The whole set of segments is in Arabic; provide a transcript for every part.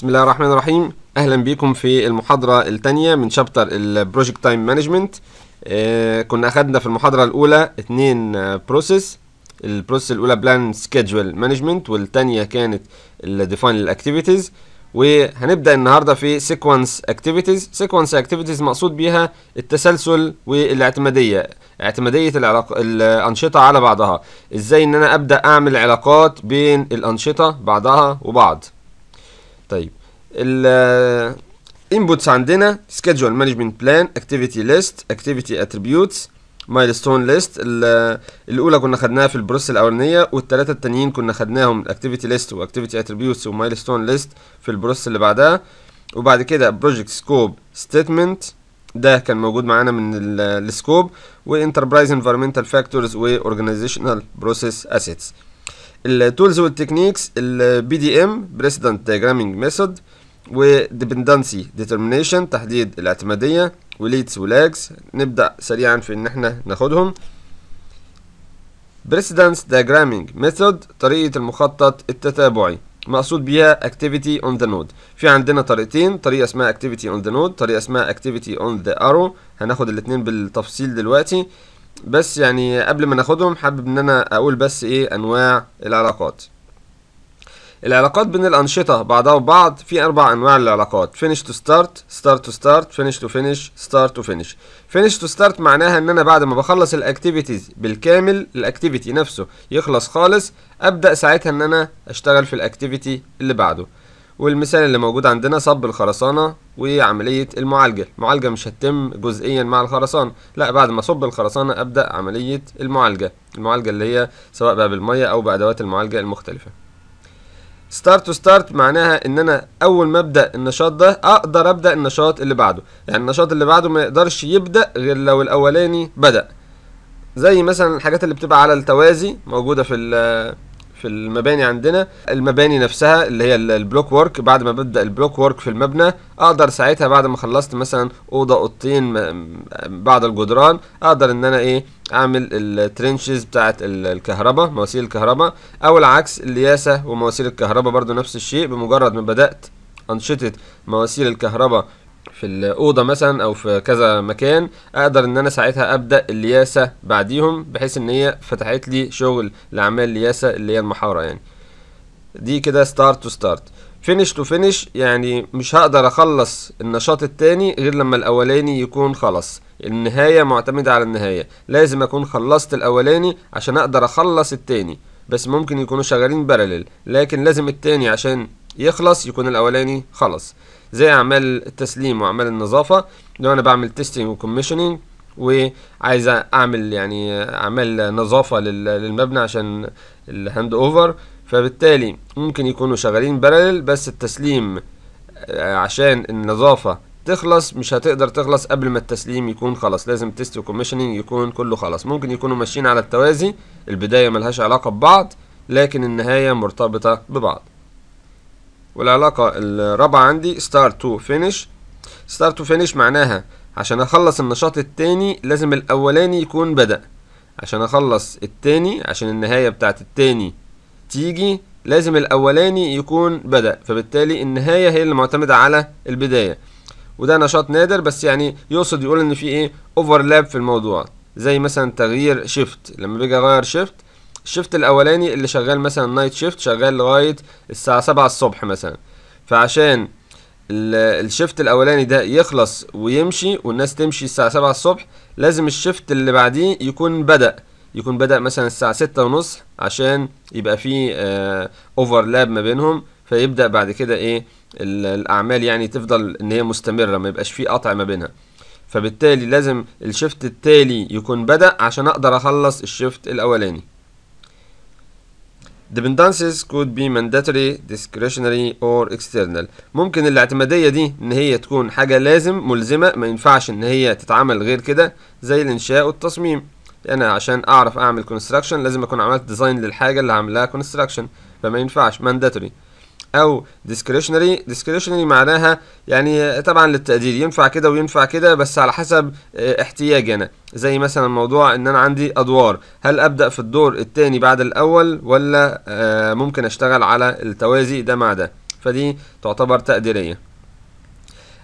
بسم الله الرحمن الرحيم اهلا بيكم في المحاضره الثانيه من شابتر البروجكت تايم مانجمنت كنا اخدنا في المحاضره الاولى اثنين بروسيس البروسيس الاولى بلان سكيدجول مانجمنت والثانيه كانت الديفاين الاكتيفيتيز وهنبدا النهارده في سيكونس اكتيفيتيز سيكونس اكتيفيتيز مقصود بيها التسلسل والاعتماديه اعتماديه العلاق... الانشطه على بعضها ازاي ان انا ابدا اعمل علاقات بين الانشطه بعضها وبعض طيب ال inputs عندنا schedule management plan activity list activity attributes milestone list الاولى كنا خدناها في البروس الاولانيه والثلاثه التانيين كنا خدناهم activity list واكتيفيتي attributes وmilestone list في البروس اللي بعدها وبعد كده project scope statement ده كان موجود معانا من السكوب وانتربرايز انفيرمنتال فاكتورز organizational بروسيس اسيتس التولز والتكنيكس البي دي ام بريسيدنت دياجرامينج ميثود وديبندنسي ديترمينيشن تحديد الاعتماديه وليتس ولاجز نبدا سريعا في ان احنا ناخدهم بريسيدنس دياجرامينج ميثود طريقه المخطط التتابعي مقصود بيها activity on the node في عندنا طريقتين طريقه اسمها activity on the node طريقه اسمها activity on the arrow هناخد الاثنين بالتفصيل دلوقتي بس يعني قبل ما ناخدهم حابب ان انا اقول بس ايه انواع العلاقات العلاقات بين الأنشطة بعضها وبعض في أربع أنواع للعلاقات finish to start start to start finish to finish start to finish finish to start معناها إن أنا بعد ما بخلص الأكتيفيتيز بالكامل الأكتيفيتي نفسه يخلص خالص أبدأ ساعتها إن أنا أشتغل في الأكتيفيتي اللي بعده والمثال اللي موجود عندنا صب الخرسانة وعملية المعالجة المعالجة مش هتتم جزئيا مع الخرسانة لا بعد ما أصب الخرسانة أبدأ عملية المعالجة المعالجة اللي هي سواء بقى بالمية أو بأدوات المعالجة المختلفة ستارت تو ستارت معناها ان انا اول ما ابدا النشاط ده اقدر ابدا النشاط اللي بعده يعني النشاط اللي بعده ما يقدرش يبدا غير لو الاولاني بدا زي مثلا الحاجات اللي بتبقى على التوازي موجوده في في المباني عندنا المباني نفسها اللي هي البلوك وورك بعد ما ببدا البلوك وورك في المبنى اقدر ساعتها بعد ما خلصت مثلا اوضه اوضتين بعد الجدران اقدر ان انا ايه اعمل الترنشز بتاعه الكهرباء مواسير الكهرباء او العكس الياسه ومواسير الكهرباء برضو نفس الشيء بمجرد ما بدات انشطه مواسير الكهرباء في الاوضه مثلا او في كذا مكان اقدر ان انا ساعتها ابدا الياسه بعديهم بحيث ان هي فتحت لي شغل لاعمال الياسه اللي هي المحاوره يعني دي كده ستارت تو ستارت فينش تو فينش يعني مش هقدر اخلص النشاط التاني غير لما الاولاني يكون خلص النهايه معتمده على النهايه لازم اكون خلصت الاولاني عشان اقدر اخلص التاني بس ممكن يكونوا شغالين بارلل لكن لازم التاني عشان يخلص يكون الاولاني خلص زي اعمال التسليم واعمال النظافه لو انا بعمل تيستنج وكوميشننج وعايز اعمل يعني اعمال نظافه للمبنى عشان الهاند اوفر فبالتالي ممكن يكونوا شغالين بارلل بس التسليم آه، عشان النظافه تخلص مش هتقدر تخلص قبل ما التسليم يكون خلاص لازم تيست وكوميشننج يكون كله خلاص ممكن يكونوا ماشيين على التوازي البدايه ملهاش علاقه ببعض لكن النهايه مرتبطه ببعض والعلاقة الرابعة عندي start to finish start to finish معناها عشان اخلص النشاط التاني لازم الاولاني يكون بدأ عشان اخلص التاني عشان النهاية بتاعت التاني تيجي لازم الاولاني يكون بدأ فبالتالي النهاية هي اللي معتمدة على البداية وده نشاط نادر بس يعني يقصد يقول ان في ايه اوفرلاب في الموضوع زي مثلا تغيير شيفت لما بيجي اغير شيفت الشيفت الاولاني اللي شغال مثلا نايت شيفت شغال لغايه الساعه 7 الصبح مثلا فعشان الشيفت الاولاني ده يخلص ويمشي والناس تمشي الساعه 7 الصبح لازم الشيفت اللي بعديه يكون بدأ يكون بدأ مثلا الساعه 6 ونص عشان يبقى في اوفرلاب آه، ما بينهم فيبدأ بعد كده ايه الاعمال يعني تفضل ان هي مستمره ما يبقاش في قطع ما بينها فبالتالي لازم الشيفت التالي يكون بدأ عشان اقدر اخلص الشيفت الاولاني Dependencies could be mandatory, discretionary or external. ممكن الاعتمادية دي ان هي تكون حاجة لازم ملزمة ما ينفعش ان هي تتعمل غير كده زي الانشاء والتصميم. انا يعني عشان اعرف اعمل construction لازم اكون عملت design للحاجة اللي عملها construction فما ينفعش mandatory. او discretionary discretionary معناها يعني طبعا للتقدير ينفع كده وينفع كده بس على حسب آه، احتياجي انا زي مثلا موضوع ان انا عندي ادوار هل ابدا في الدور الثاني بعد الاول ولا آه، ممكن اشتغل على التوازي ده مع ده فدي تعتبر تقديريه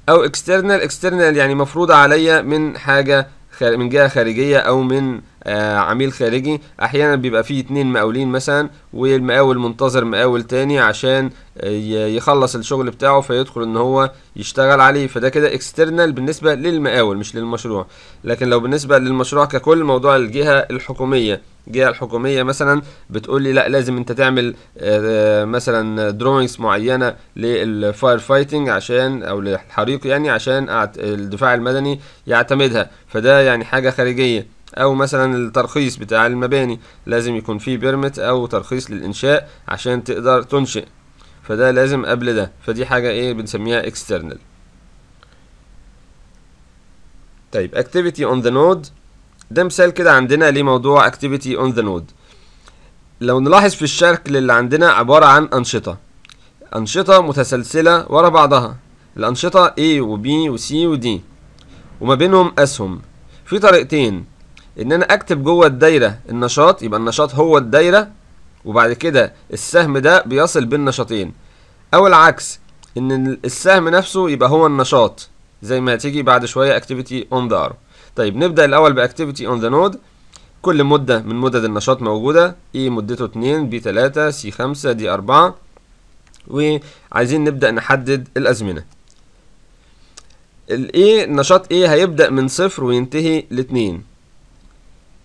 او اكسترنال اكسترنال يعني مفروضه عليا من حاجه من جهه خارجيه او من آه عميل خارجي احيانا بيبقى فيه اتنين مقاولين مثلا والمقاول منتظر مقاول تاني عشان آه، يخلص الشغل بتاعه فيدخل ان هو يشتغل عليه فده كده اكسترنال بالنسبه للمقاول مش للمشروع لكن لو بالنسبه للمشروع ككل موضوع الجهه الحكوميه الجهه الحكوميه مثلا بتقول لي لا لازم انت تعمل آه، آه، مثلا دروينجز معينه للفاير فايتنج عشان او للحريق يعني عشان الدفاع المدني يعتمدها فده يعني حاجه خارجيه او مثلا الترخيص بتاع المباني لازم يكون فيه بيرمت او ترخيص للانشاء عشان تقدر تنشئ فده لازم قبل ده فدي حاجة ايه بنسميها اكسترنال طيب اكتيفيتي اون ذا نود ده مثال كده عندنا لموضوع اكتيفيتي اون ذا نود لو نلاحظ في الشكل اللي عندنا عبارة عن أنشطة أنشطة متسلسلة ورا بعضها الأنشطة A و B و C و D وما بينهم أسهم في طريقتين ان انا اكتب جوه الدايره النشاط يبقى النشاط هو الدايره وبعد كده السهم ده بيصل بين نشاطين او العكس ان السهم نفسه يبقى هو النشاط زي ما هتيجي بعد شويه activity on the arrow طيب نبدا الاول باكتيفيتي اون ذا نود كل مده من مدد النشاط موجوده اي e مدته 2 بي 3 سي 5 دي 4 وعايزين نبدا نحدد الازمنه الاي e، نشاط ايه هيبدا من صفر وينتهي لاتنين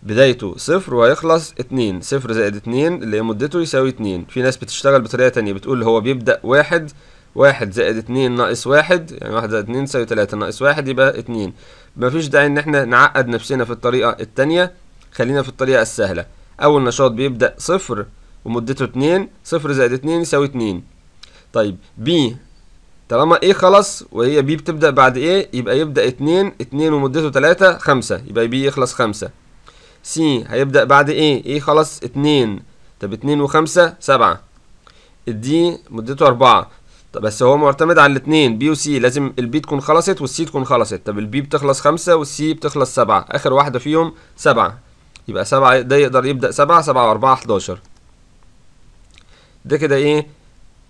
بدايته صفر وهيخلص اتنين صفر زائد اتنين اللي هي مدته يساوي اتنين في ناس بتشتغل بطريقة تانية بتقول هو بيبدأ واحد واحد زائد اتنين ناقص واحد يعني واحد زائد اتنين يساوي تلاتة ناقص واحد يبقى اتنين مفيش داعي ان احنا نعقد نفسنا في الطريقة التانية خلينا في الطريقة السهلة أول نشاط بيبدأ صفر ومدته اتنين صفر زائد اتنين يساوي اتنين طيب بي طالما ايه خلص وهي بي بتبدأ بعد ايه يبقى يبدأ اتنين اتنين ومدته تلاتة خمسة يبقى بي يخلص خمسة سي هيبدأ بعد ايه ايه خلاص اتنين طب اتنين وخمسة سبعة الدي مدته أربعة طب بس هو معتمد على الاتنين بي وسي لازم البي تكون خلصت والسي تكون خلصت طب البي بتخلص خمسة والسي بتخلص سبعة آخر واحدة فيهم سبعة يبقى سبعة ده يقدر يبدأ سبعة سبعة وأربعة حداشر ده كده ايه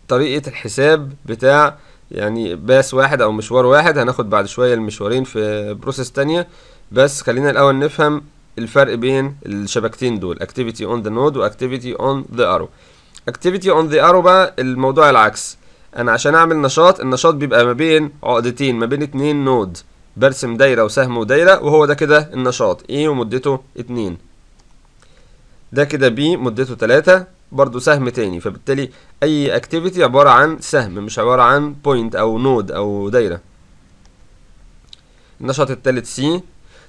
طريقة الحساب بتاع يعني باس واحد أو مشوار واحد هناخد بعد شوية المشوارين في بروسيس تانية بس خلينا الأول نفهم الفرق بين الشبكتين دول activity on the node و activity on the arrow activity on the arrow بقى الموضوع العكس انا عشان اعمل نشاط النشاط بيبقى ما بين عقدتين ما بين اتنين نود برسم دايرة وسهم ودايرة وهو ده كده النشاط A ومدته اتنين ده كده B مدته تلاتة برضو سهم تاني فبالتالي اي اكتيفيتي عبارة عن سهم مش عبارة عن بوينت او نود او دايرة النشاط التالت C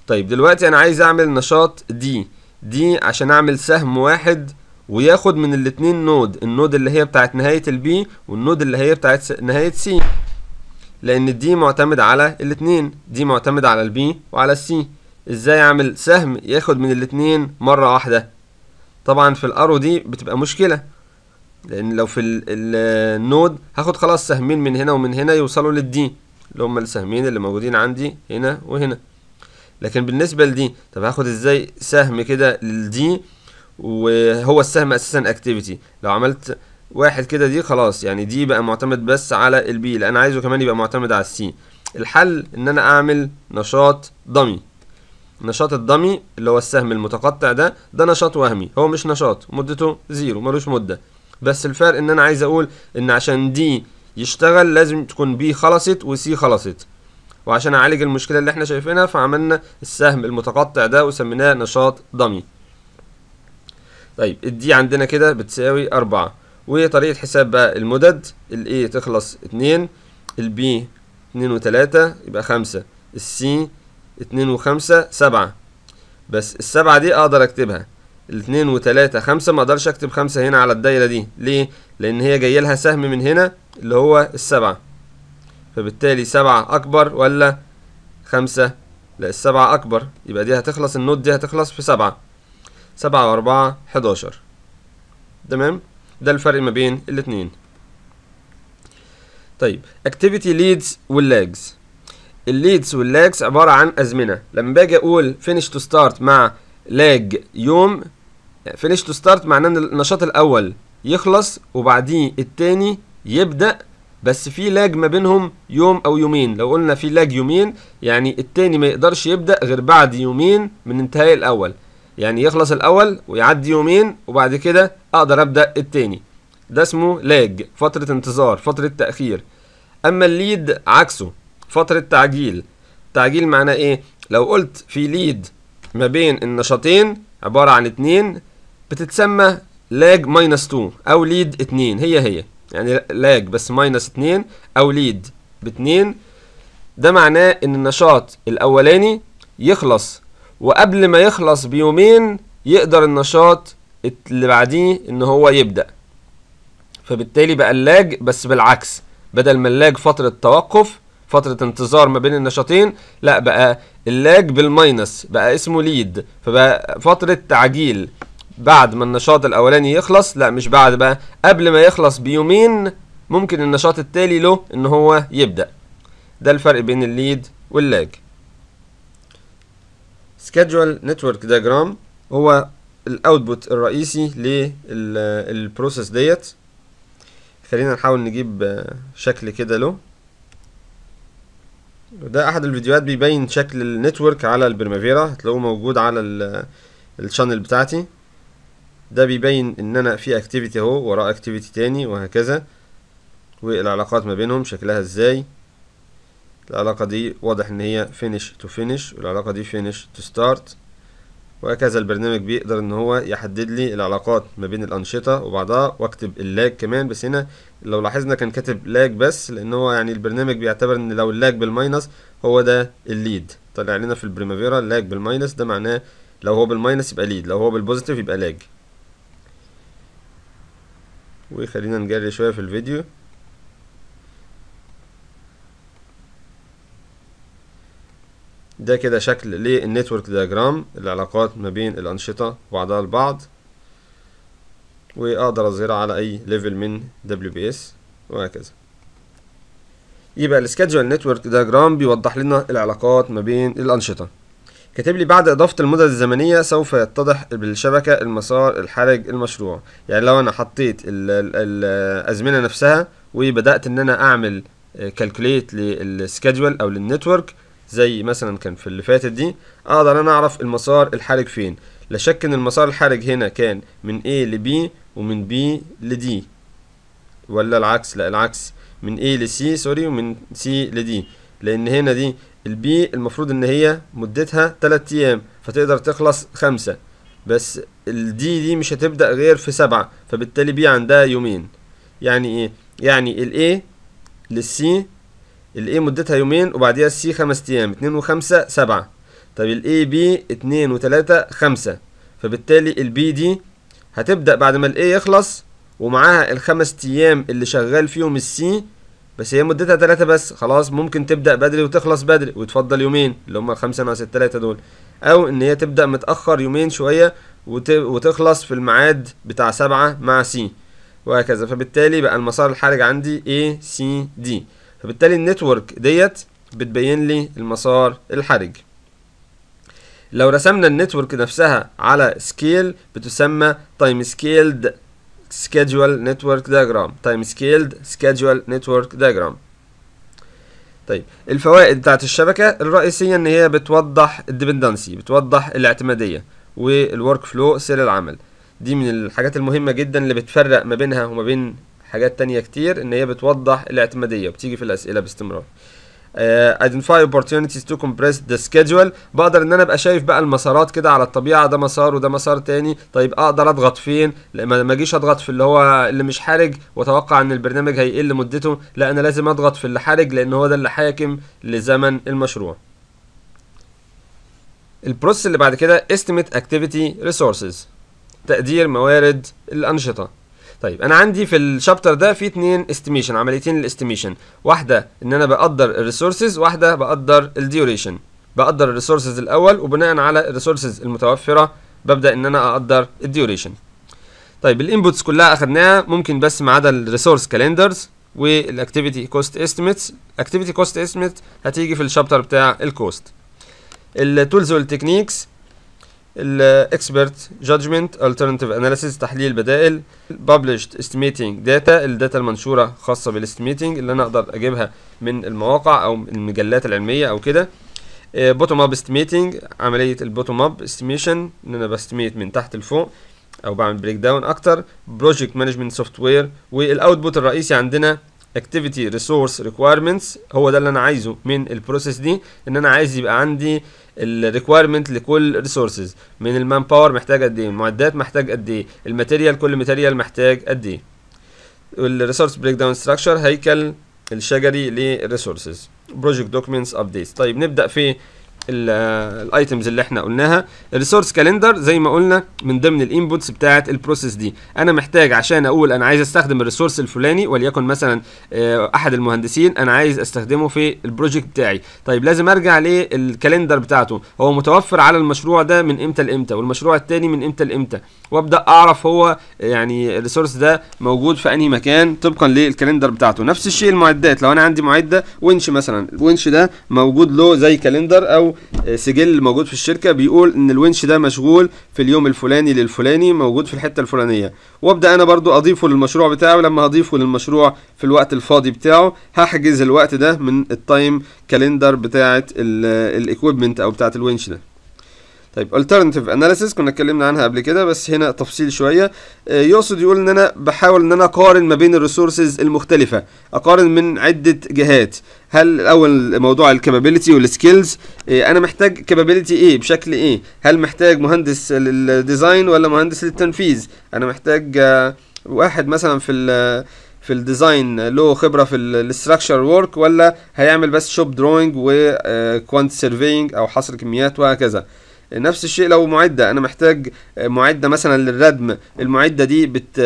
طيب دلوقتي انا عايز اعمل نشاط دي دي عشان اعمل سهم واحد وياخد من الاتنين نود النود اللي هي بتاعت نهاية البي والنود اللي هي بتاعت نهاية سي لان دي معتمد على الاتنين دي معتمد على البي وعلى السي ازاي اعمل سهم ياخد من الاتنين مرة واحدة طبعا في الارو دي بتبقى مشكلة لان لو في النود هاخد خلاص سهمين من هنا ومن هنا يوصلوا للدي اللي هما السهمين اللي موجودين عندي هنا وهنا لكن بالنسبه لدي طب هاخد ازاي سهم كده لدي وهو السهم اساسا اكتيفيتي لو عملت واحد كده دي خلاص يعني دي بقى معتمد بس على البي لان انا عايزه كمان يبقى معتمد على السي الحل ان انا اعمل نشاط ضمي نشاط الضمي اللي هو السهم المتقطع ده ده نشاط وهمي هو مش نشاط مدته زيرو ملوش مدة بس الفرق ان انا عايز اقول ان عشان دي يشتغل لازم تكون بي خلصت وسي خلصت وعشان اعالج المشكله اللي احنا شايفينها فعملنا السهم المتقطع ده وسميناه نشاط ضمي طيب الدي عندنا كده بتساوي أربعة وطريقة حساب بقى المدد الاي تخلص اتنين البي 2 اتنين وتلاتة يبقى خمسة السي اتنين وخمسة سبعة بس السبعة دي أقدر أكتبها الاتنين وتلاتة خمسة مقدرش أكتب خمسة هنا على الدايرة دي ليه؟ لأن هي جاية لها سهم من هنا اللي هو السبعة فبالتالي سبعة أكبر ولا خمسة لا السبعة أكبر يبقى دي هتخلص النوت دي هتخلص في سبعة سبعة وأربعة حداشر تمام ده الفرق ما بين الاتنين طيب اكتيفيتي ليدز واللاجز الليدز واللاجز عبارة عن أزمنة لما باجي أقول finish تو ستارت مع لاج يوم finish تو ستارت معناه ان النشاط الأول يخلص وبعديه التاني يبدأ بس في لاج ما بينهم يوم او يومين لو قلنا في لاج يومين يعني التاني ما يقدرش يبدا غير بعد يومين من انتهاء الاول يعني يخلص الاول ويعدي يومين وبعد كده اقدر ابدا التاني ده اسمه لاج فتره انتظار فتره تاخير اما الليد عكسه فتره تعجيل تعجيل معناه ايه لو قلت في ليد ما بين النشاطين عباره عن اتنين بتتسمى لاج ماينس 2 او ليد 2 هي هي يعني لاج بس ماينس 2 او ليد ب 2 ده معناه ان النشاط الاولاني يخلص وقبل ما يخلص بيومين يقدر النشاط اللي بعديه ان هو يبدا فبالتالي بقى اللاج بس بالعكس بدل ما اللاج فتره توقف فتره انتظار ما بين النشاطين لا بقى اللاج بالماينس بقى اسمه ليد فبقى فتره تعجيل بعد ما النشاط الاولاني يخلص لا مش بعد بقى قبل ما يخلص بيومين ممكن النشاط التالي له ان هو يبدا ده الفرق بين الليد واللاج سكادجول نتورك ديجرام هو الاوتبوت الرئيسي للبروسيس ديت خلينا نحاول نجيب شكل كده له ده احد الفيديوهات بيبين شكل النتورك على البرمافيرا هتلاقوه موجود على الشانل بتاعتي ده بيبين ان انا في اكتيفيتي اهو وراه اكتيفيتي تاني وهكذا والعلاقات ما بينهم شكلها ازاي العلاقة دي واضح ان هي finish to finish والعلاقة دي finish to start وهكذا البرنامج بيقدر ان هو يحدد لي العلاقات ما بين الانشطة وبعضها واكتب اللاج كمان بس هنا لو لاحظنا كان كاتب لاج بس لان هو يعني البرنامج بيعتبر ان لو اللاج بالماينس هو ده الليد طلع لنا في البريمافيرا اللاج بالماينس ده معناه لو هو بالماينس يبقى ليد لو هو بالبوزيتيف يبقى لاج وخلينا نجري شوية في الفيديو ده كده شكل للنتورك دياجرام العلاقات ما بين الأنشطة وبعضها البعض وأقدر أظهرها على أي ليفل من WBS وهكذا يبقى السكادجوال نتورك دياجرام بيوضح لنا العلاقات ما بين الأنشطة كاتب لي بعد إضافة المدد الزمنية سوف يتضح بالشبكة المسار الحرج المشروع يعني لو أنا حطيت ال الأزمنة نفسها وبدأت إن أنا أعمل كالكوليت للسكادجول أو للنتورك زي مثلا كان في اللي فاتت دي أقدر أنا أعرف المسار الحرج فين لا شك إن المسار الحرج هنا كان من A ل B ومن B ل D ولا العكس لا العكس من A ل C سوري ومن C ل D لأن هنا دي البي المفروض ان هي مدتها تلات ايام فتقدر تخلص خمسة بس الدي دي مش هتبدأ غير في سبعة فبالتالي بي عندها يومين يعني ايه يعني الاي للسي الاي مدتها يومين وبعديها السي خمس ايام اتنين وخمسة سبعة طب الاي بي اتنين وتلاتة خمسة فبالتالي البي دي هتبدأ بعد ما الاي يخلص ومعاها الخمس ايام اللي شغال فيهم السي بس هي مدتها ثلاثة بس خلاص ممكن تبدأ بدري وتخلص بدري وتفضل يومين اللي هم الخمسة ناقص التلاتة دول أو إن هي تبدأ متأخر يومين شوية وتخلص في الميعاد بتاع سبعة مع سي وهكذا فبالتالي بقى المسار الحرج عندي A C D فبالتالي النتورك ديت بتبين لي المسار الحرج لو رسمنا النتورك نفسها على سكيل بتسمى تايم سكيلد schedule نتورك diagram تايم سكيلد schedule نتورك diagram طيب الفوائد بتاعت الشبكة الرئيسية ان هي بتوضح الديبندنسي بتوضح الاعتمادية والورك فلو سير العمل دي من الحاجات المهمة جدا اللي بتفرق ما بينها وما بين حاجات تانية كتير ان هي بتوضح الاعتمادية وبتيجي في الاسئلة باستمرار ايدنتيفاي اوبورتيونيتيز تو كومبريس ذا سكيدجول بقدر ان انا ابقى شايف بقى المسارات كده على الطبيعه ده مسار وده مسار تاني طيب اقدر اضغط فين ما اجيش اضغط في اللي هو اللي مش حرج واتوقع ان البرنامج هيقل مدته لا انا لازم اضغط في اللي حرج لان هو ده اللي حاكم لزمن المشروع البروسس اللي بعد كده استيميت اكتيفيتي ريسورسز تقدير موارد الانشطه طيب انا عندي في الشابتر ده في اثنين استيميشن عمليتين الاستيميشن واحده ان انا بقدر الريسورسز واحده بقدر الديوريشن بقدر الريسورسز الاول وبناء على الريسورسز المتوفره ببدا ان انا اقدر الديوريشن طيب الانبوتس كلها اخدناها ممكن بس ما عدا الريسورس كالندرز والاكتيفيتي كوست استيميتس اكتيفيتي كوست استيميت هتيجي في الشابتر بتاع الكوست التولز والتكنيكس الاكسبرت جادجمنت الترناتيف اناليسيس تحليل بدائل بابليش استيميتنج داتا الداتا المنشوره خاصه بالاستيميتنج اللي انا اقدر اجيبها من المواقع او المجلات العلميه او كده بوتوم اب استيميتنج عمليه البوتوم اب استيميشن ان انا بستيميت من تحت لفوق او بعمل بريك داون اكتر بروجكت مانجمنت سوفت وير والاوتبوت الرئيسي عندنا اكتيفيتي ريسورس ريكويرمنتس هو ده اللي انا عايزه من البروسيس دي ان انا عايز يبقى عندي الريكويرمنت لكل ريسورسز من المان باور محتاج قد ايه المعدات محتاج قد ايه الماتيريال كل ماتيريال محتاج قد ايه الريسورس بريك داون ستراكشر هيكل الشجري للريسورسز بروجكت دوكيومنتس ابديتس طيب نبدا في الايتمز اللي احنا قلناها الريسورس كالندر زي ما قلنا من ضمن الانبوتس بتاعه البروسيس دي انا محتاج عشان اقول انا عايز استخدم الريسورس الفلاني وليكن مثلا آه، احد المهندسين انا عايز استخدمه في البروجكت بتاعي طيب لازم ارجع للكالندر بتاعته هو متوفر على المشروع ده من امتى لامتى والمشروع التاني من امتى لامتى وابدا اعرف هو يعني الريسورس ده موجود في انهي مكان طبقا للكالندر بتاعته نفس الشيء المعدات لو انا عندي معده ونش مثلا الونش ده موجود له زي كالندر او آه، سجل موجود في الشركه بيقول ان الونش ده مشغول في اليوم الفلاني للفلاني موجود في الحته الفلانيه وابدا انا برضو اضيفه للمشروع بتاعه لما هضيفه للمشروع في الوقت الفاضي بتاعه هحجز الوقت ده من التايم كالندر بتاعه الايكويبمنت او بتاعه الونش ده طيب alternative analysis كنا اتكلمنا عنها قبل كده بس هنا تفصيل شويه آه، يقصد يقول ان انا بحاول ان انا اقارن ما بين الريسورسز المختلفه اقارن من عده جهات هل الاول موضوع الكابابيلتي والسكيلز آه، انا محتاج كابابيلتي ايه بشكل ايه هل محتاج مهندس للديزاين ولا مهندس للتنفيذ انا محتاج آه، واحد مثلا في في الديزاين له خبره في الاستراكشر وورك ولا هيعمل بس شوب دروينج وكوانت سيرفينج او حصر كميات وهكذا نفس الشيء لو معدة انا محتاج معدة مثلا للردم المعدة دي بت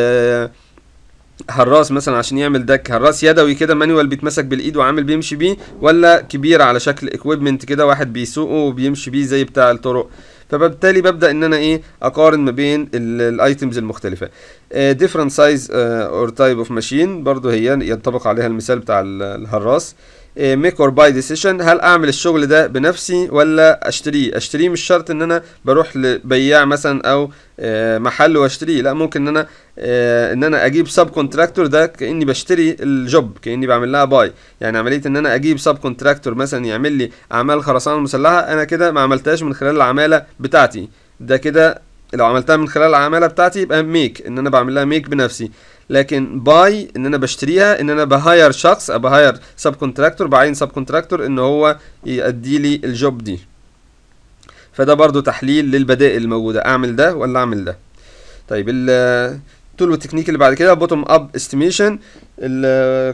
هراس مثلا عشان يعمل دك هراس يدوي كده مانوال بيتمسك بالايد وعامل بيمشي بيه ولا كبير على شكل اكويبمنت كده واحد بيسوقه وبيمشي بيه زي بتاع الطرق فبالتالي ببدا ان انا ايه اقارن ما بين الايتمز المختلفه ديفرنت سايز اور تايب اوف ماشين برضو هي ينطبق عليها المثال بتاع الهراس ميك اور باي ديسيشن هل اعمل الشغل ده بنفسي ولا اشتريه اشتريه مش شرط ان انا بروح لبياع مثلا او إيه، محل واشتريه لا ممكن ان انا إيه، ان انا اجيب سب كونتراكتور ده كاني بشتري الجوب كاني بعمل لها باي يعني عمليه ان انا اجيب سب كونتراكتور مثلا يعمل لي اعمال خرسانه مسلحه انا كده ما عملتهاش من خلال العماله بتاعتي ده كده لو عملتها من خلال العماله بتاعتي يبقى ميك ان انا بعمل لها ميك بنفسي لكن باي ان انا بشتريها ان انا بهاير شخص بهاير سب كونتراكتور بعين سب كونتراكتور ان هو يؤدي لي الجوب دي فده برضو تحليل للبدائل الموجوده اعمل ده ولا اعمل ده طيب التول والتكنيك اللي بعد كده بوتوم اب استيميشن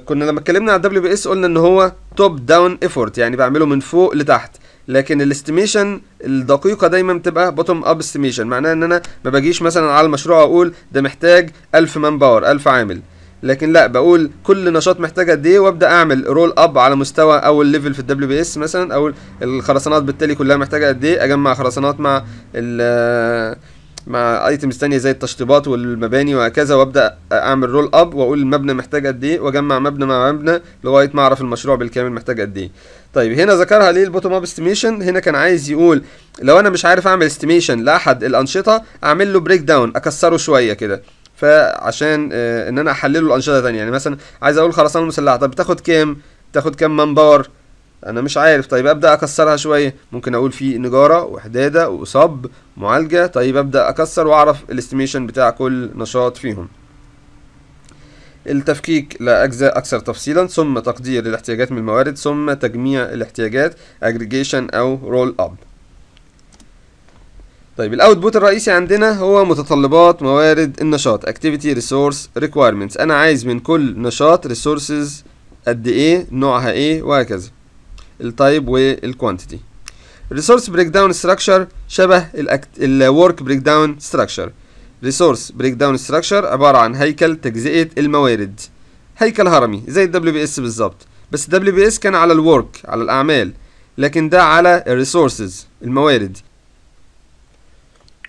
كنا لما اتكلمنا على الدبليو بي اس قلنا ان هو توب داون ايفورت يعني بعمله من فوق لتحت لكن الاستيميشن الدقيقه دايما بتبقى بوتوم اب استيميشن معناها ان انا ما باجيش مثلا على المشروع اقول ده محتاج 1000 مان باور 1000 عامل لكن لا بقول كل نشاط محتاج قد ايه وابدا اعمل رول اب على مستوى اول ليفل في الدبليو بي اس مثلا او الخرسانات بالتالي كلها محتاجه قد ايه اجمع خرسانات مع ال مع ايتمز تانية زي التشطيبات والمباني وهكذا وابدا اعمل رول اب واقول المبنى محتاج قد ايه واجمع مبنى مع مبنى لغايه ما اعرف المشروع بالكامل محتاج قد ايه طيب هنا ذكرها ليه البوتوم اب استيميشن هنا كان عايز يقول لو انا مش عارف اعمل استيميشن لاحد الانشطه اعمل له بريك داون اكسره شويه كده فعشان آه ان انا احلله الانشطه تانية يعني مثلا عايز اقول خرسانه مسلحه طب بتاخد كام بتاخد كام مان باور انا مش عارف طيب ابدا اكسرها شويه ممكن اقول في نجاره وحداده وصب معالجه طيب ابدا اكسر واعرف الاستيميشن بتاع كل نشاط فيهم التفكيك لأجزاء أكثر تفصيلا ثم تقدير الاحتياجات من الموارد ثم تجميع الاحتياجات اجريجيشن أو رول اب طيب الاوتبوت الرئيسي عندنا هو متطلبات موارد النشاط اكتيفيتي ريسورس ريكويرمنتس انا عايز من كل نشاط resources قد ايه نوعها ايه وهكذا التايب والكوانتيتي الريسورس بريك داون ستراكشر شبه الورك بريك داون ستراكشر ريسورس بريك داون ستراكشر عباره عن هيكل تجزئه الموارد هيكل هرمي زي الدبليو بي اس بالظبط بس الدبليو بي اس كان على الورك على الاعمال لكن ده على الريسورسز الموارد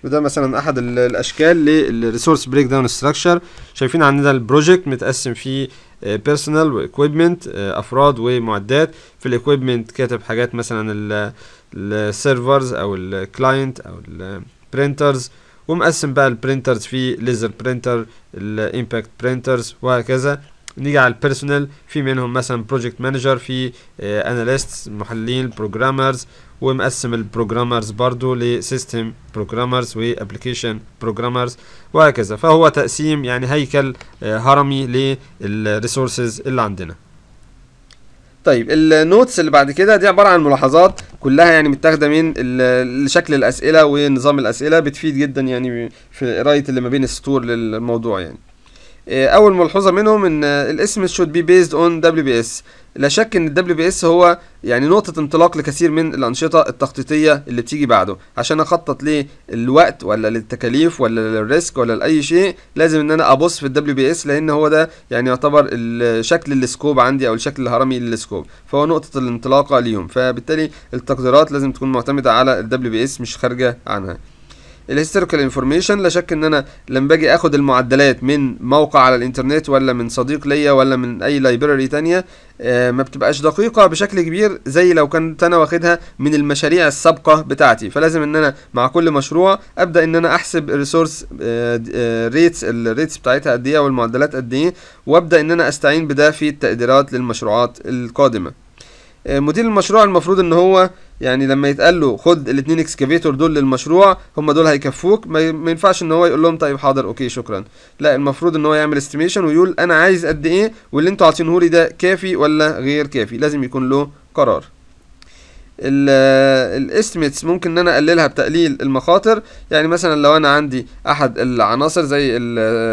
وده مثلا احد الاشكال للريسورس بريك داون ستراكشر شايفين عندنا البروجكت متقسم فيه بيرسونال آه، واكويبمنت آه، افراد ومعدات في الاكويبمنت كاتب حاجات مثلا السيرفرز او الكلاينت او البرينترز ومقسم بقى البرينترز في ليزر برينتر الامباكت برينترز وهكذا نيجي على البيرسونال في منهم مثلا بروجكت مانجر في اناليست آه، محللين بروجرامرز ومقسم البروجرامرز برضو لسيستم بروجرامرز وابلكيشن بروجرامرز وهكذا فهو تقسيم يعني هيكل آه، هرمي للريسورسز اللي عندنا طيب النوتس اللي بعد كده دي عباره عن ملاحظات كلها يعني متاخده من شكل الاسئله ونظام الاسئله بتفيد جدا يعني في قرايه اللي ما بين السطور للموضوع يعني آه، اول ملحوظه منهم ان آه، الاسم should be based on WBS لا شك ان الدبليو بي اس هو يعني نقطه انطلاق لكثير من الانشطه التخطيطيه اللي بتيجي بعده عشان اخطط للوقت ولا للتكاليف ولا للريسك ولا لاي شيء لازم ان انا ابص في الدبليو بي اس لان هو ده يعني يعتبر الشكل السكوب عندي او الشكل الهرمي للسكوب فهو نقطه الانطلاقه ليهم فبالتالي التقديرات لازم تكون معتمده على الدبليو بي اس مش خارجه عنها الهيستوريكال انفورميشن لا شك ان انا لما باجي اخد المعدلات من موقع على الانترنت ولا من صديق ليا ولا من اي لايبراري تانية آه، ما بتبقاش دقيقه بشكل كبير زي لو كنت انا واخدها من المشاريع السابقه بتاعتي فلازم ان انا مع كل مشروع ابدا ان انا احسب الريسورس ريتس الريتس بتاعتها قد ايه والمعدلات قد ايه وابدا ان انا استعين بده في التقديرات للمشروعات القادمه آه، مدير المشروع المفروض ان هو يعني لما يتقال له خد الاثنين اكسكافيتور دول للمشروع هم دول هيكفوك ما ينفعش ان هو يقول لهم طيب حاضر اوكي شكرا لا المفروض ان هو يعمل استيميشن ويقول انا عايز قد ايه واللي انتوا عاطينه لي ده كافي ولا غير كافي لازم يكون له قرار الاستيميتس آه، ممكن ان انا اقللها بتقليل المخاطر يعني مثلا لو انا عندي احد العناصر زي آه،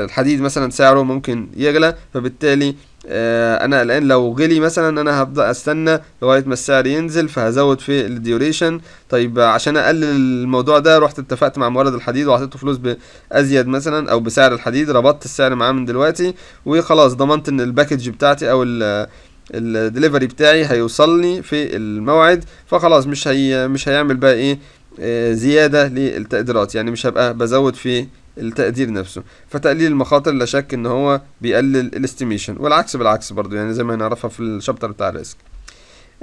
الحديد مثلا سعره ممكن يغلى فبالتالي آه، انا الان لو غلي مثلا انا هبدا استنى لغايه ما السعر ينزل فهزود في الديوريشن طيب عشان اقلل الموضوع ده رحت اتفقت مع مورد الحديد وعطيته فلوس بازيد مثلا او بسعر الحديد ربطت السعر معاه من دلوقتي وخلاص ضمنت ان الباكج بتاعتي او الدليفري بتاعي هيوصلني في الموعد فخلاص مش هي مش هيعمل بقى ايه آه، زياده للتقديرات يعني مش هبقى بزود في التقدير نفسه فتقليل المخاطر لا شك ان هو بيقلل الاستيميشن والعكس بالعكس برضو يعني زي ما هنعرفها في الشابتر بتاع الريسك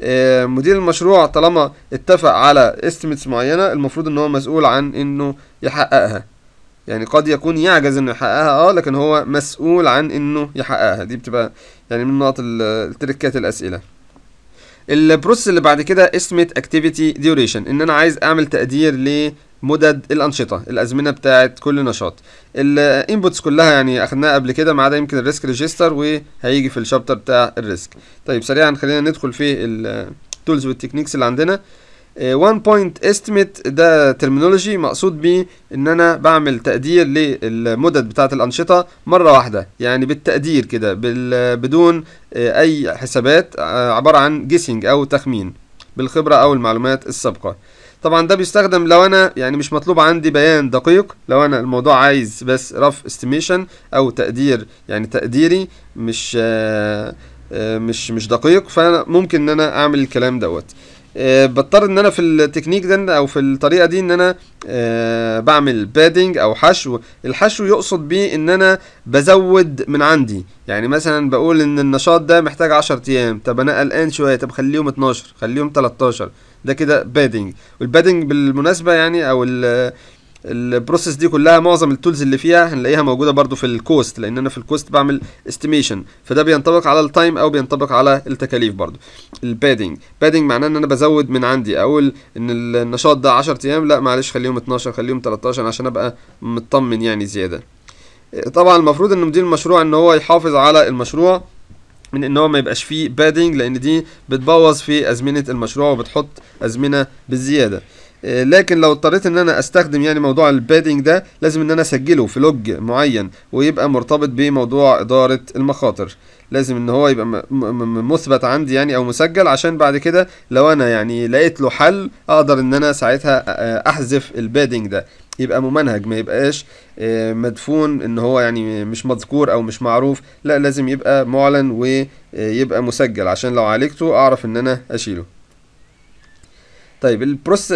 آه، مدير المشروع طالما اتفق على استيميتس معينه المفروض ان هو مسؤول عن انه يحققها يعني قد يكون يعجز انه يحققها اه لكن هو مسؤول عن انه يحققها دي بتبقى يعني من نقط التركات الاسئله البروسيس اللي بعد كده اسمت اكتيفيتي ديوريشن ان انا عايز اعمل تقدير مدد الانشطه الازمنه بتاعه كل نشاط الانبوتس كلها يعني اخدناها قبل كده ما عدا يمكن الريسك ريجستر وهيجي في الشابتر بتاع الريسك طيب سريعا خلينا ندخل في التولز والتكنيكس اللي عندنا وان بوينت استيميت ده ترمينولوجي مقصود بيه ان انا بعمل تقدير للمدد بتاعه الانشطه مره واحده يعني بالتقدير كده بدون آه، اي حسابات آه، عباره عن جيسنج او تخمين بالخبره او المعلومات السابقه طبعا ده بيستخدم لو انا يعني مش مطلوب عندي بيان دقيق لو انا الموضوع عايز بس رف استيميشن او تقدير يعني تقديري مش آه، آه، مش مش دقيق فانا ممكن ان انا اعمل الكلام دوت آه، بضطر ان انا في التكنيك ده او في الطريقه دي ان انا بعمل بادنج او حشو الحشو يقصد بيه ان انا بزود من عندي يعني مثلا بقول ان النشاط ده محتاج 10 ايام طب انا قلقان شويه طب خليهم 12 خليهم 13 ده كده بادنج والبادنج بالمناسبه يعني او البروسيس دي كلها معظم التولز اللي فيها هنلاقيها موجوده برضو في الكوست لان انا في الكوست بعمل استيميشن فده بينطبق على التايم او بينطبق على التكاليف برضو البادنج بادنج معناه ان انا بزود من عندي اقول ان النشاط ده 10 ايام لا معلش خليهم 12 خليهم 13 عشان ابقى مطمن يعني زياده طبعا المفروض ان مدير المشروع ان هو يحافظ على المشروع من ان هو ما يبقاش فيه بادنج لان دي بتبوظ في ازمنه المشروع وبتحط ازمنه بالزياده آه، لكن لو اضطريت ان انا استخدم يعني موضوع البادنج ده لازم ان انا اسجله في لوج معين ويبقى مرتبط بموضوع اداره المخاطر لازم ان هو يبقى مثبت عندي يعني او مسجل عشان بعد كده لو انا يعني لقيت له حل اقدر ان انا ساعتها احذف البادنج ده يبقى ممنهج ما يبقاش آه، مدفون ان هو يعني مش مذكور او مش معروف لا لازم يبقى معلن ويبقى آه، مسجل عشان لو عالجته اعرف ان انا اشيله طيب البروس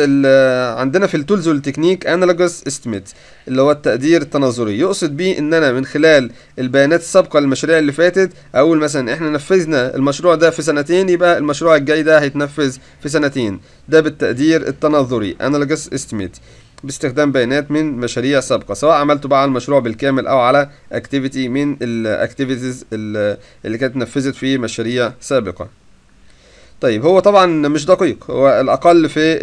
عندنا في التولز والتكنيك انالوجس استيميت اللي هو التقدير التناظري يقصد بيه ان انا من خلال البيانات السابقه للمشاريع اللي فاتت اقول مثلا احنا نفذنا المشروع ده في سنتين يبقى المشروع الجاي ده هيتنفذ في سنتين ده بالتقدير التناظري انالوجس استيميت باستخدام بيانات من مشاريع سابقة سواء عملته بقى على المشروع بالكامل أو على اكتيفيتي من الاكتيفيتيز اللي كانت اتنفذت في مشاريع سابقة طيب هو طبعا مش دقيق هو الأقل في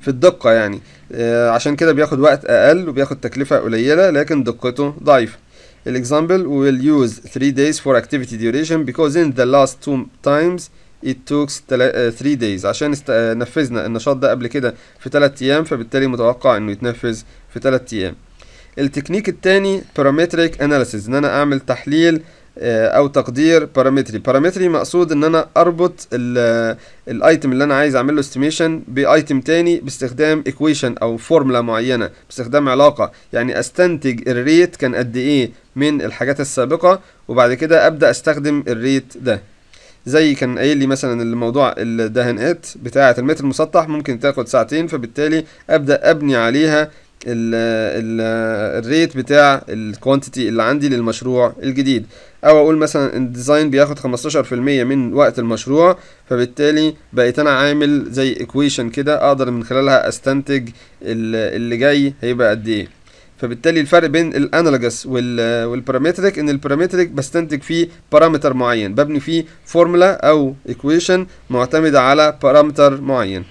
في الدقة يعني آه، عشان كده بياخد وقت أقل وبياخد تكلفة قليلة لكن دقته ضعيفة الاكزامبل will use 3 days for activity duration because in the last two times it took 3 uh, days عشان آه، نفذنا النشاط ده قبل كده في 3 ايام فبالتالي متوقع انه يتنفذ في 3 ايام التكنيك التاني parametric analysis ان انا اعمل تحليل آه، او تقدير بارامتري بارامتري مقصود ان انا اربط الايتم آه، اللي انا عايز اعمل له استيميشن بايتم تاني باستخدام ايكويشن او فورمولا معينه باستخدام علاقه يعني استنتج الريت كان قد ايه من الحاجات السابقه وبعد كده ابدا استخدم الريت ده زي كان قايل لي مثلا الموضوع الدهانات بتاعة المتر المسطح ممكن تاخد ساعتين فبالتالي ابدأ ابني عليها الـ الـ الريت بتاع الكوانتيتي اللي عندي للمشروع الجديد او اقول مثلا الديزاين بياخد 15% من وقت المشروع فبالتالي بقيت انا عامل زي ايكويشن كده اقدر من خلالها استنتج اللي جاي هيبقى قد ايه فبالتالي الفرق بين الانالوجس والبارامتريك ان البارامتريك بستنتج فيه بارامتر معين ببني فيه فورمولا او ايكويشن معتمده على بارامتر معين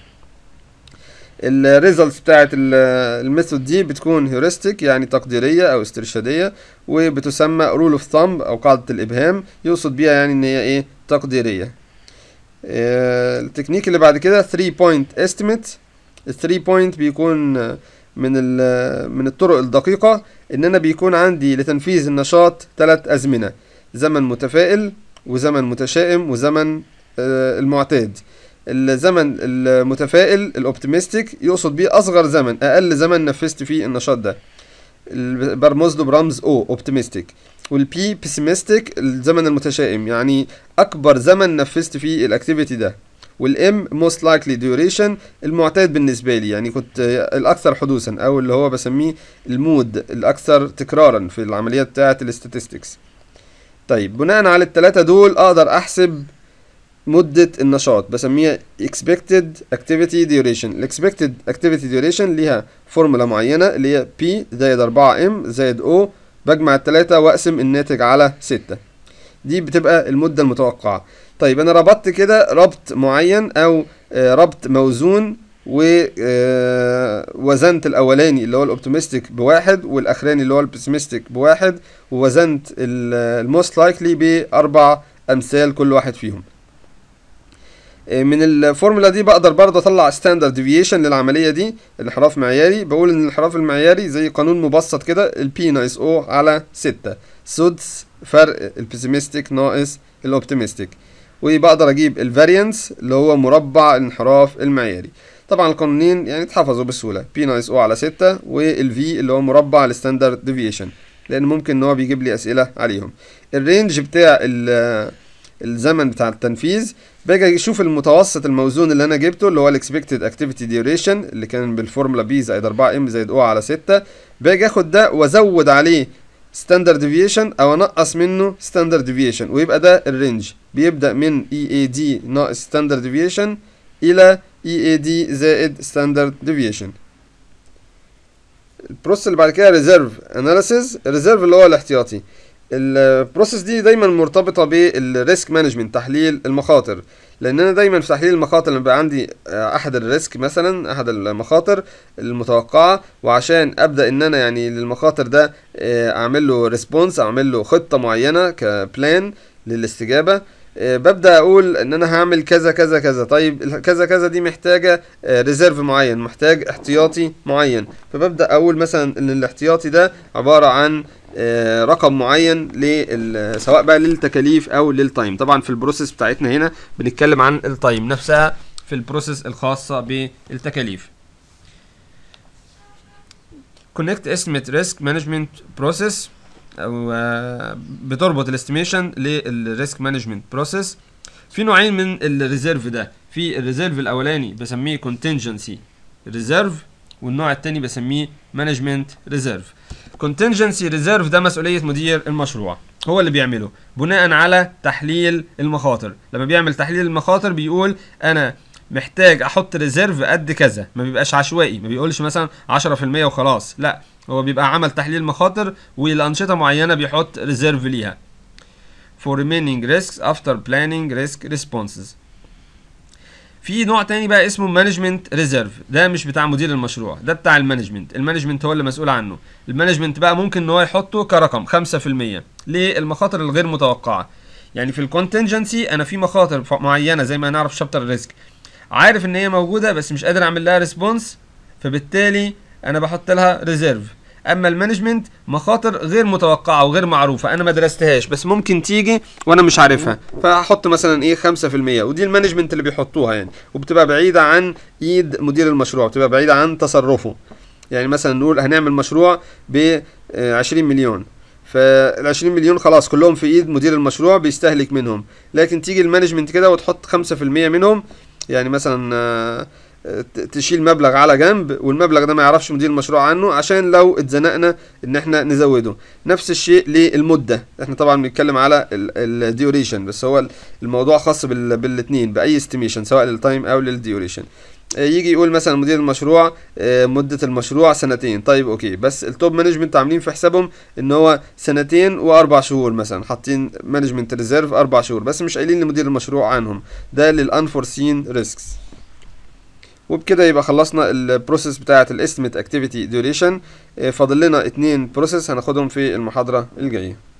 الريزلتس بتاعت الميثود دي بتكون هيورستيك يعني تقديريه او استرشاديه وبتسمى رول اوف ثامب او قاعده الابهام يقصد بيها يعني ان هي ايه تقديريه آه، التكنيك اللي بعد كده 3 بوينت استيميت ال 3 بوينت بيكون من من الطرق الدقيقة إن أنا بيكون عندي لتنفيذ النشاط ثلاث أزمنة زمن متفائل وزمن متشائم وزمن آه، المعتاد الزمن المتفائل الاوبتيمستيك يقصد بيه اصغر زمن اقل زمن نفذت فيه النشاط ده برمز له برمز او اوبتيمستيك والبي بيسيمستيك الزمن المتشائم يعني اكبر زمن نفذت فيه الاكتيفيتي ده والام موست لايكلي ديوريشن المعتاد بالنسبه لي يعني كنت الاكثر حدوثا او اللي هو بسميه المود الاكثر تكرارا في العمليات بتاعه الاستاتستكس طيب بناء على الثلاثه دول اقدر احسب مدة النشاط بسميها expected activity duration ال expected activity duration ليها فورمولا معينة اللي هي P زائد 4 M زائد O بجمع التلاتة وأقسم الناتج على ستة دي بتبقى المدة المتوقعة طيب انا ربطت كده ربط معين او آه، ربط موزون ووزنت آه، الاولاني اللي هو الاوبتيمستيك بواحد والاخراني اللي هو البسيمستيك بواحد ووزنت الموست لايكلي آه، باربع امثال كل واحد فيهم من الفورمولا دي بقدر برضه اطلع ستاندرد ديفيشن للعمليه دي انحراف معياري بقول ان الانحراف المعياري زي قانون مبسط كده البي ناقص او على 6 سدس فرق البسيمستيك ناقص الاوبتيمستيك وبقدر اجيب الفاريانس اللي هو مربع الانحراف المعياري طبعا القانونين يعني اتحفظوا بسهوله بي ناقص او على 6 والفي اللي هو مربع الستاندرد ديفيشن لان ممكن ان هو بيجيب لي اسئله عليهم الرينج بتاع الزمن بتاع التنفيذ باجي اشوف المتوسط الموزون اللي انا جبته اللي هو الاكسبكتد اكتيفيتي ديوريشن اللي كان بالفورمولا بي زائد 4 ام زائد او على 6 باجي اخد ده وازود عليه ستاندرد ديفيشن او انقص منه ستاندرد ديفيشن ويبقى ده الرينج بيبدا من اي اي دي ناقص ستاندرد ديفيشن الى اي اي دي زائد ستاندرد ديفيشن البروسيس اللي بعد كده ريزيرف اناليسيز الريزيرف اللي هو الاحتياطي البروسيس دي دايما مرتبطه بالريسك مانجمنت تحليل المخاطر لان انا دايما في تحليل المخاطر لما بيبقى عندي آه، احد الريسك مثلا احد المخاطر المتوقعه وعشان ابدا ان انا يعني للمخاطر ده آه، اعمل له ريسبونس اعمل له خطه معينه كبلان للاستجابه آه، ببدا اقول ان انا هعمل كذا كذا كذا طيب كذا كذا دي محتاجه ريزيرف معين محتاج احتياطي معين فببدا اقول مثلا ان الاحتياطي ده عباره عن آه، رقم معين سواء بقى للتكاليف او للتايم طبعا في البروسيس بتاعتنا هنا بنتكلم عن التايم نفسها في البروسيس الخاصه بالتكاليف كونكت استيميت ريسك مانجمنت بروسيس او آه، بتربط الاستيميشن للريسك مانجمنت بروسيس في نوعين من الريزيرف ده في الريزيرف الاولاني بسميه كونتينجنسي ريزيرف والنوع الثاني بسميه مانجمنت ريزيرف contingency ريزيرف ده مسؤوليه مدير المشروع هو اللي بيعمله بناء على تحليل المخاطر لما بيعمل تحليل المخاطر بيقول انا محتاج احط ريزيرف قد كذا ما بيبقاش عشوائي ما بيقولش مثلا 10% وخلاص لا هو بيبقى عمل تحليل مخاطر ولانشطه معينه بيحط ريزيرف ليها for remaining risks after planning risk responses في نوع تاني بقى اسمه مانجمنت ريزيرف ده مش بتاع مدير المشروع ده بتاع المانجمنت المانجمنت هو اللي مسؤول عنه المانجمنت بقى ممكن ان هو يحطه كرقم 5% للمخاطر الغير متوقعه يعني في الكونتنجنسي انا في مخاطر معينه زي ما هنعرف شابتر ريسك عارف ان هي موجوده بس مش قادر اعمل لها ريسبونس فبالتالي انا بحط لها ريزيرف اما المانجمنت مخاطر غير متوقعه وغير معروفه انا ما درستهاش بس ممكن تيجي وانا مش عارفها فاحط مثلا ايه 5% ودي المانجمنت اللي بيحطوها يعني وبتبقى بعيده عن ايد مدير المشروع بتبقى بعيده عن تصرفه يعني مثلا نقول هنعمل مشروع ب 20 آه، مليون فال 20 مليون خلاص كلهم في ايد مدير المشروع بيستهلك منهم لكن تيجي المانجمنت كده وتحط 5% منهم يعني مثلا آه، تشيل مبلغ على جنب والمبلغ ده ما يعرفش مدير المشروع عنه عشان لو اتزنقنا ان احنا نزوده نفس الشيء للمده احنا طبعا بنتكلم على الديوريشن بس هو الموضوع خاص بالاثنين باي استيميشن سواء للتايم او للديوريشن آه، يجي يقول مثلا مدير المشروع آه، مدة المشروع سنتين طيب اوكي بس التوب مانجمنت عاملين في حسابهم ان هو سنتين واربع شهور مثلا حاطين مانجمنت ريزيرف اربع شهور بس مش قايلين لمدير المشروع عنهم ده للانفورسين ريسكس وبكده يبقى خلصنا البروسيس بتاعه الاستيميت اكتيفيتي ديوريشن فاضل لنا اتنين بروسيس هناخدهم في المحاضره الجايه